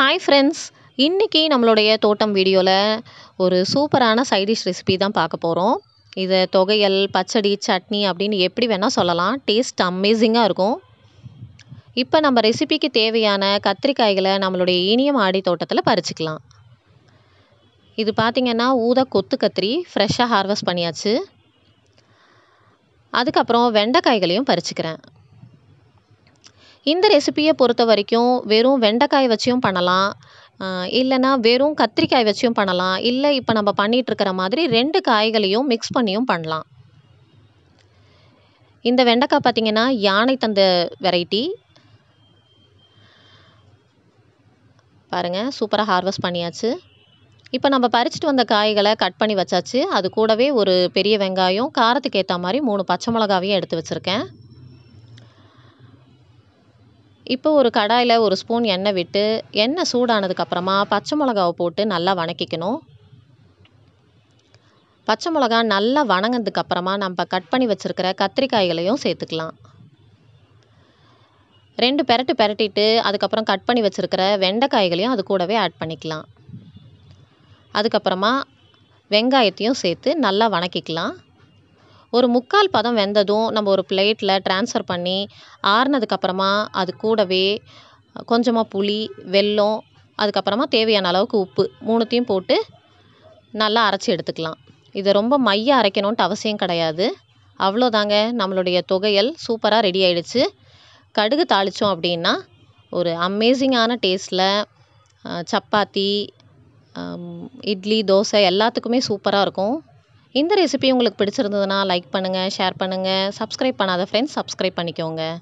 hi friends இன்றைக்கி நம்மளுடைய தோட்டம் வீடியோவில் ஒரு சூப்பரான சைடிஷ் ரெசிபி தான் பார்க்க போகிறோம் இதை தொகையல் பச்சடி சட்னி அப்படின்னு எப்படி வேணால் சொல்லலாம் டேஸ்ட் அமேசிங்காக இருக்கும் இப்போ நம்ம ரெசிபிக்கு தேவையான கத்திரிக்காய்களை நம்மளுடைய இனிய மாடி தோட்டத்தில் பறிச்சிக்கலாம் இது பார்த்திங்கன்னா ஊத கொத்து கத்திரி ஃப்ரெஷ்ஷாக ஹார்வெஸ்ட் பண்ணியாச்சு அதுக்கப்புறம் வெண்டைக்காய்களையும் பறிச்சுக்கிறேன் இந்த ரெசிபியை பொறுத்த வரைக்கும் வெறும் வெண்டைக்காய் வச்சும் பண்ணலாம் இல்லைனா வெறும் கத்திரிக்காய் வச்சும் பண்ணலாம் இல்லை இப்போ நம்ம பண்ணிகிட்ருக்கிற மாதிரி ரெண்டு காய்களையும் மிக்ஸ் பண்ணியும் பண்ணலாம் இந்த வெண்டைக்காய் பார்த்திங்கன்னா யானை தந்த வெரைட்டி பாருங்கள் சூப்பராக ஹார்வெஸ்ட் பண்ணியாச்சு இப்போ நம்ம பறிச்சிட்டு வந்த காய்களை கட் பண்ணி வச்சாச்சு அது கூடவே ஒரு பெரிய வெங்காயம் காரத்துக்கு ஏற்ற மாதிரி மூணு பச்சை மிளகாவையும் எடுத்து வச்சுருக்கேன் இப்போ ஒரு கடாயில் ஒரு ஸ்பூன் எண்ணெய் விட்டு எண்ணெய் சூடானதுக்கப்புறமா பச்சை மிளகாவை போட்டு நல்லா வணக்கிக்கணும் பச்சை மிளகா நல்லா வணங்கினதுக்கப்புறமா நம்ம கட் பண்ணி வச்சுருக்கிற கத்திரிக்காய்களையும் சேர்த்துக்கலாம் ரெண்டு பெரட்டு பெரட்டிட்டு அதுக்கப்புறம் கட் பண்ணி வச்சுருக்கிற வெண்டைக்காய்களையும் அது கூடவே ஆட் பண்ணிக்கலாம் அதுக்கப்புறமா வெங்காயத்தையும் சேர்த்து நல்லா வணக்கிக்கலாம் ஒரு முக்கால் பதம் வெந்ததும் நம்ம ஒரு பிளேட்டில் ட்ரான்ஸ்ஃபர் பண்ணி ஆறுனதுக்கப்புறமா அது கூடவே கொஞ்சமாக புளி வெல்லம் அதுக்கப்புறமா தேவையான அளவுக்கு உப்பு மூணுத்தையும் போட்டு நல்லா அரைச்சி எடுத்துக்கலாம் இதை ரொம்ப மைய அரைக்கணுன்ட்டு அவசியம் கிடையாது அவ்வளோதாங்க நம்மளுடைய தொகையல் சூப்பராக ரெடி ஆகிடுச்சு கடுகு தாளித்தோம் அப்படின்னா ஒரு அமேசிங்கான டேஸ்ட்டில் சப்பாத்தி இட்லி தோசை எல்லாத்துக்குமே சூப்பராக இருக்கும் இந்த ரெசிபி உங்களுக்கு பிடிச்சிருந்ததுன்னா லைக் பண்ணுங்கள் ஷேர் பண்ணுங்கள் சப்ஸ்கிரைப் பண்ணாத ஃப்ரெண்ட்ஸ் சப்ஸ்கிரைப் பண்ணிக்கோங்க